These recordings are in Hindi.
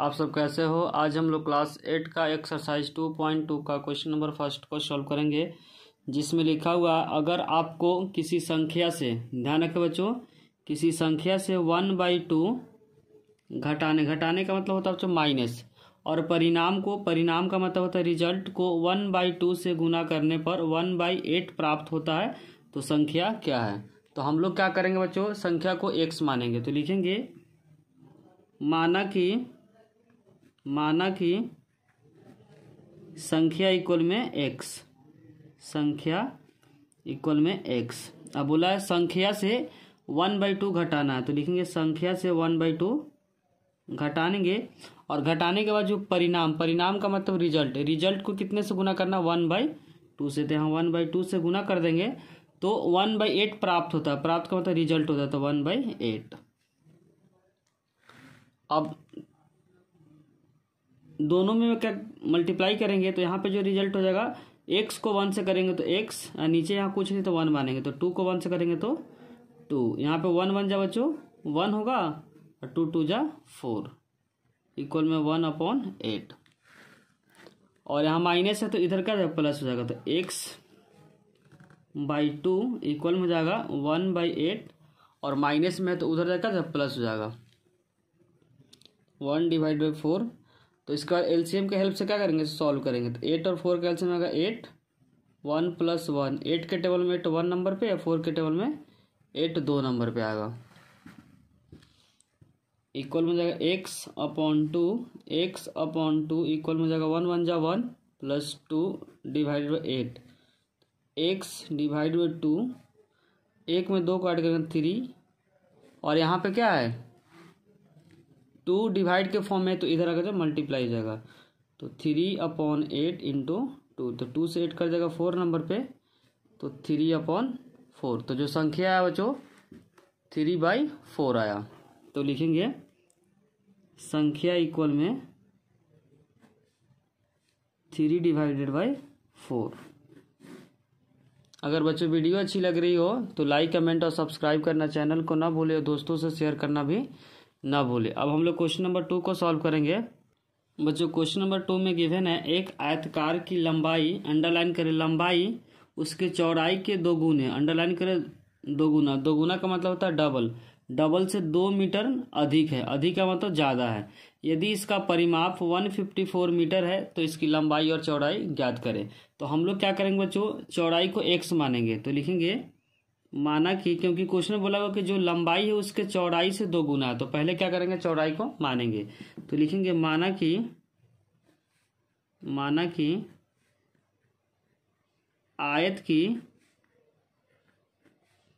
आप सब कैसे हो आज हम लोग क्लास एट का एक्सरसाइज टू पॉइंट टू का क्वेश्चन नंबर फर्स्ट को सॉल्व करेंगे जिसमें लिखा हुआ अगर आपको किसी संख्या से ध्यान रखें बच्चों किसी संख्या से वन बाई टू घटाने घटाने का मतलब होता है बच्चों माइनस और परिणाम को परिणाम का मतलब होता है रिजल्ट को वन बाई टू से गुना करने पर वन बाई एट प्राप्त होता है तो संख्या क्या है तो हम लोग क्या करेंगे बच्चों संख्या को एक्स मानेंगे तो लिखेंगे माना कि माना कि संख्या इक्वल में एक्स संख्या इक्वल में एक्स अब बोला है संख्या से वन बाई टू घटाना है तो लिखेंगे संख्या से वन बाई टू घटानेंगे और घटाने के बाद जो परिणाम परिणाम का मतलब रिजल्ट रिजल्ट को कितने से गुना करना वन बाई टू से तो हम वन बाई टू से गुना कर देंगे तो वन बाई एट प्राप्त होता है प्राप्त का मतलब रिजल्ट होता है तो वन बाई एट अब दोनों में क्या मल्टीप्लाई करेंगे तो यहाँ पे जो रिजल्ट हो जाएगा एक्स को वन से करेंगे तो एक्स नीचे यहाँ कुछ नहीं तो वन मानेंगे तो टू को वन से करेंगे तो टू यहाँ पे वन वन जा बच्चों वन होगा और टू टू जा फोर इक्वल में वन अपॉन एट और यहाँ माइनस है तो इधर का प्लस हो जाएगा तो एक्स बाई टू इक्वल में जाएगा वन बाई एट और माइनस में है तो उधर जाएगा जब प्लस हो जाएगा वन डिवाइड बाई फोर तो इसका एलसीएम के हेल्प से क्या करेंगे सॉल्व करेंगे तो एट और फोर का एलसीएम आएगा eight one plus one eight के टेबल में एट वन नंबर पे या फोर के टेबल में एट दो नंबर पे आएगा इक्वल में जाएगा X upon two X upon two equal में जाएगा वन वन जा one plus two divide by eight X divide by two एक में दो काट करेंगे थ्री और यहाँ पे क्या है टू डिवाइड के फॉर्म में तो इधर आकर तो मल्टीप्लाई जाएगा तो three upon eight into two तो टू से एट कर जाएगा फोर नंबर पे तो थ्री अपॉन फोर तो जो संख्या आया बच्चों थ्री बाई फोर आया तो लिखेंगे संख्या इक्वल में थ्री डिवाइडेड बाई फोर अगर बच्चों वीडियो अच्छी लग रही हो तो लाइक कमेंट और सब्सक्राइब करना चैनल को ना भूले दोस्तों से शेयर करना भी ना भूले अब हम लोग क्वेश्चन नंबर टू को सॉल्व करेंगे बच्चों क्वेश्चन नंबर टू में गिवन है एक आयतकार की लंबाई अंडरलाइन करें लंबाई उसके चौड़ाई के दो गुने अंडरलाइन करें दो गुना दो गुना का मतलब होता है डबल डबल से दो मीटर अधिक है अधिक का मतलब ज़्यादा है यदि इसका परिमाप 154 मीटर है तो इसकी लंबाई और चौड़ाई ज्ञात करें तो हम लोग क्या करेंगे बच्चों चौड़ाई को एक्स मानेंगे तो लिखेंगे माना कि क्योंकि क्वेश्चन में बोला हुआ कि जो लंबाई है उसके चौड़ाई से दो गुना है तो पहले क्या करेंगे चौड़ाई को मानेंगे तो लिखेंगे माना कि माना कि आयत की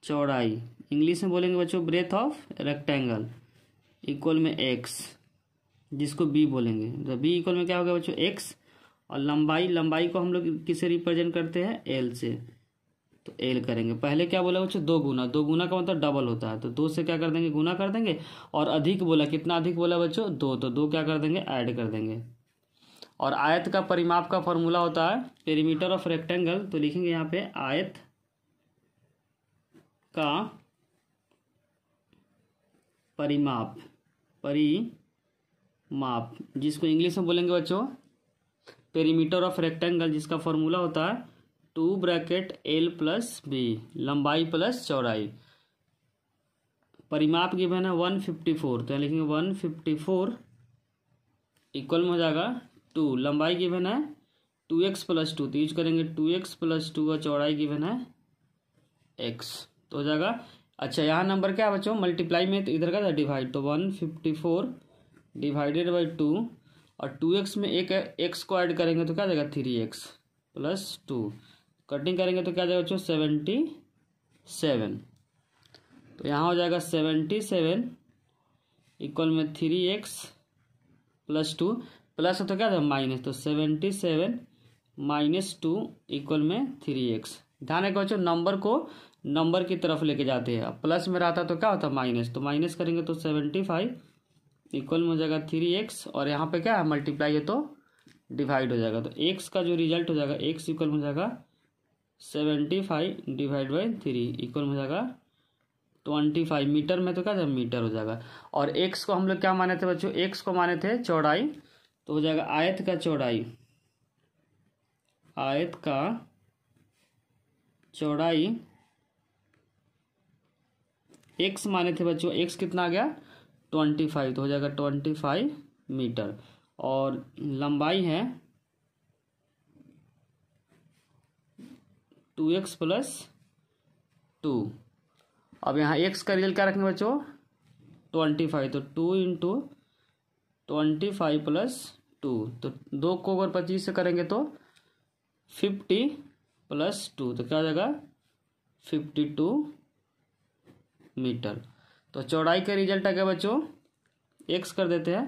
चौड़ाई इंग्लिश में बोलेंगे बच्चों ब्रेथ ऑफ रेक्टेंगल इक्वल में एक्स जिसको बी बोलेंगे तो बी इक्वल में क्या होगा बच्चों एक्स और लंबाई लंबाई को हम लोग किसे रिप्रेजेंट करते हैं एल से तो एल करेंगे पहले क्या बोला बच्चे दो गुना दो गुना का मतलब डबल होता है तो दो से क्या कर देंगे गुना कर देंगे और अधिक बोला कितना अधिक बोला बच्चों दो तो दो क्या कर देंगे ऐड कर देंगे और आयत का परिमाप का फॉर्मूला होता है पेरीमीटर ऑफ रेक्टेंगल तो लिखेंगे यहाँ पे आयत का परिमाप परिमाप जिसको इंग्लिश में बोलेंगे बच्चों पेरीमीटर ऑफ रेक्टेंगल जिसका फॉर्मूला होता है two bracket L plus B लंबाई प्लस चौड़ाई परिमाप गिवन है वन फिफ्टी फोर तो यहाँ लिखेंगे वन फिफ्टी फोर इक्वल में हो जाएगा टू लंबाई गिवन है टू एक्स प्लस टू तो यूज करेंगे टू एक्स प्लस टू और चौड़ाई गिवन है एक्स तो हो जाएगा अच्छा यहाँ नंबर क्या बच्चों मल्टीप्लाई में तो इधर का था डिवाइड तो one fifty four divided by two और टू एक्स में एक एक्स को ऐड करेंगे तो क्या देगा three X plus two cutting करेंगे तो क्या जाएगा बच्चों सेवेंटी सेवन तो यहाँ हो जाएगा सेवेंटी सेवन इक्वल में three X plus two plus तो क्या था माइनस तो seventy seven minus two equal में थ्री एक्स ध्यान रखो बच्चों नंबर को नंबर की तरफ लेके जाते हैं अब प्लस में रहता तो क्या होता माइनस तो माइनस करेंगे तो सेवेंटी फाइव इक्वल में हो जाएगा थ्री एक्स और यहाँ पे क्या है मल्टीप्लाई है तो डिवाइड हो जाएगा तो एक्स का जो रिजल्ट हो जाएगा एक्स इक्वल में हो जाएगा seventy five divide by three equal हो जाएगा ट्वेंटी फाइव मीटर में तो क्या जाएगा मीटर हो जाएगा और एक्स को हम लोग क्या माने थे बच्चों एक्स को माने थे चौड़ाई तो हो जाएगा आयत का चौड़ाई आयत का चौड़ाई एक्स माने थे बच्चों एक्स कितना आ गया ट्वेंटी फाइव तो हो जाएगा ट्वेंटी फाइव मीटर और लंबाई है टू एक्स प्लस टू अब यहाँ एक्स का रिजल्ट क्या रखेंगे बच्चों ट्वेंटी फाइव तो two into twenty five plus two तो दो को अगर पच्चीस से करेंगे तो फिफ्टी प्लस टू तो क्या जाएगा फिफ्टी टू मीटर तो चौड़ाई का रिजल्ट आ गया बच्चों एक्स कर देते हैं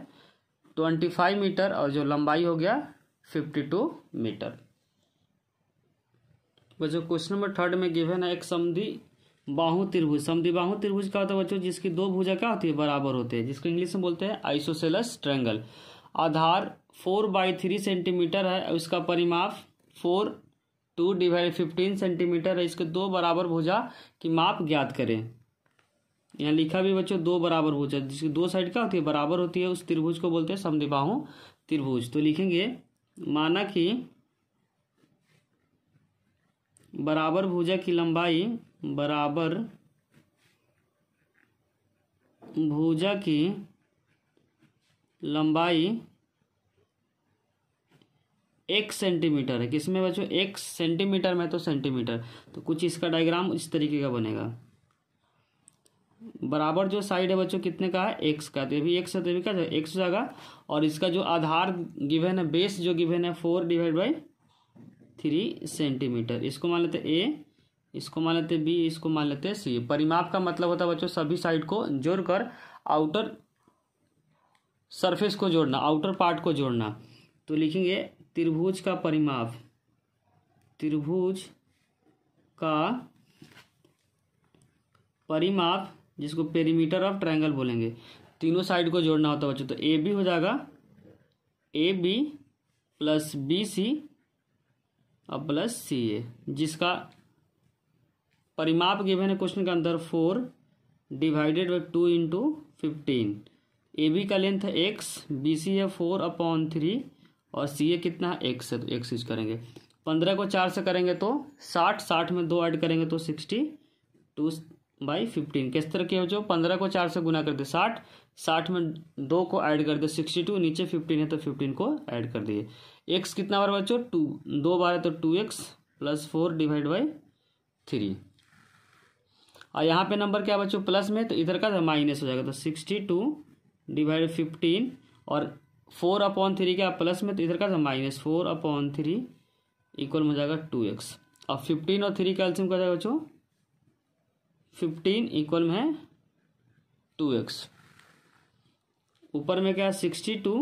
ट्वेंटी फाइव मीटर और जो लंबाई हो गया फिफ्टी टू मीटर बच्चों क्वेश्चन नंबर थर्ड में गिवन है एक समधि बाहु त्रिभुज समधि बाहु त्रिभुज का होता तो है बच्चों जिसकी दो भुजा क्या होती है बराबर होते हैं जिसको इंग्लिश में बोलते हैं आइसोसेलस ट्रैंगल आधार फोर बाई थ्री सेंटीमीटर है उसका परिमाप four two divide fifteen centimetre है इसके दो बराबर भुजा की माप ज्ञात करें यहाँ लिखा भी बच्चों दो बराबर भुजा जिसकी दो साइड क्या होती है बराबर होती है उस त्रिभुज को बोलते हैं समधि बाहु त्रिभुज तो लिखेंगे माना कि बराबर भुजा की लंबाई बराबर भुजा की लंबाई एक सेंटीमीटर है किसमें बच्चों एक सेंटीमीटर में तो सेंटीमीटर तो कुछ इसका डायग्राम इस तरीके का बनेगा बराबर जो साइड है बच्चों कितने का है एक्स का तो ये भी एक्स है तो भी क्या एक्स जाएगा और इसका जो आधार गिवेन है बेस जो गिवेन है four divide by three centimetre इसको मान लेते ए इसको मान लेते बी इसको मान लेते सी परिमाप का मतलब होता है बच्चों सभी साइड को जोड़कर आउटर सरफेस को जोड़ना आउटर पार्ट को जोड़ना तो लिखेंगे त्रिभुज का परिमाप त्रिभुज का परिमाप जिसको पेरीमीटर ऑफ ट्रायंगल बोलेंगे तीनों साइड को जोड़ना होता है बच्चों तो ए बी हो जाएगा A B plus B C और प्लस सी ए जिसका परिमाप गिवन है क्वेश्चन के अंदर four divided by two into fifteen A B का लेंथ है एक्स बी सी है फोर अपॉन थ्री और सी ए कितना है एक्स है तो एक्स यूज करेंगे पंद्रह को चार से करेंगे तो साठ साठ में दो ऐड करेंगे तो सिक्सटी टू बाई फिफ्टीन किस तरह के हो जो पंद्रह को चार से गुना कर दे साठ साठ में दो को ऐड कर दे सिक्सटी टू नीचे फिफ्टीन है तो फिफ्टीन को ऐड कर दिए एक्स कितना बार बचो टू दो बार है तो two X plus four divide by three और यहाँ पे नंबर क्या बच्चों प्लस में तो इधर का माइनस तो हो जाएगा तो सिक्सटी टू डिवाइड फिफ्टीन और फोर अपॉन थ्री क्या प्लस में तो इधर का minus four upon three equal हो जाएगा टू एक्स और फिफ्टीन और थ्री का एल्सियम क्या जाएगा बच्चों फिफ्टीन इक्वल में है टू एक्स ऊपर में क्या है सिक्सटी टू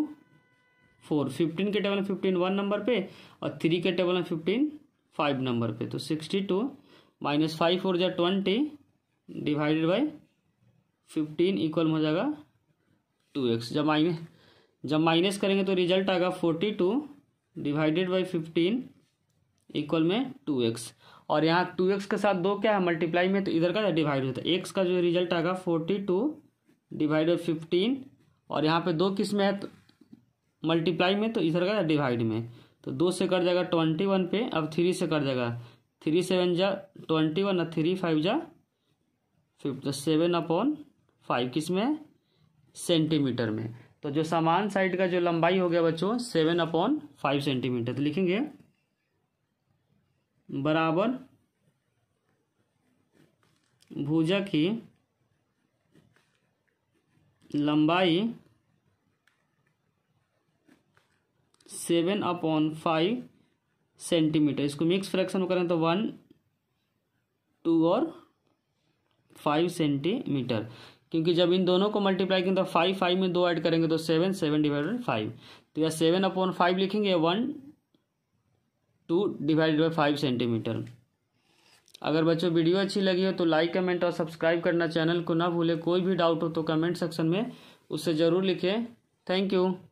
फोर फिफ्टीन के टेबल में फिफ्टीन वन नंबर पे और थ्री के टेबल में फिफ्टीन फाइव नंबर पे तो sixty two minus five four जो twenty divided by fifteen equal हो जाएगा टू एक्स जब माइनस जब माइनस करेंगे तो रिजल्ट आएगा forty two divided by fifteen equal में टू एक्स और यहाँ टू एक्स के साथ दो क्या है मल्टीप्लाई में तो इधर का तो डिवाइड होता है एक्स का जो रिजल्ट आएगा forty two divide by fifteen और यहाँ पे दो किस में है तो मल्टीप्लाई में तो इधर का डिवाइड में तो दो से कर जाएगा ट्वेंटी वन पे अब थ्री से कर जाएगा थ्री सेवन जा ट्वेंटी वन और थ्री फाइव जा फिफ्टी सेवन अपॉन फाइव किस में सेंटीमीटर में तो जो समान साइड का जो लंबाई हो गया बच्चों सेवन अपॉन फाइव सेंटीमीटर तो लिखेंगे बराबर भुजा की लंबाई सेवन अपॉन फाइव सेंटीमीटर इसको मिक्स फ्रैक्शन करें तो वन टू और फाइव सेंटीमीटर क्योंकि जब इन दोनों को मल्टीप्लाई करें तो फाइव फाइव में दो ऐड करेंगे तो सेवन सेवन डिवाइडेड फाइव तो यह सेवन अपॉन फाइव लिखेंगे one two divided by five centimetre अगर बच्चों वीडियो अच्छी लगी हो तो लाइक कमेंट और सब्सक्राइब करना चैनल को ना भूले कोई भी डाउट हो तो कमेंट सेक्शन में उससे ज़रूर लिखें थैंक यू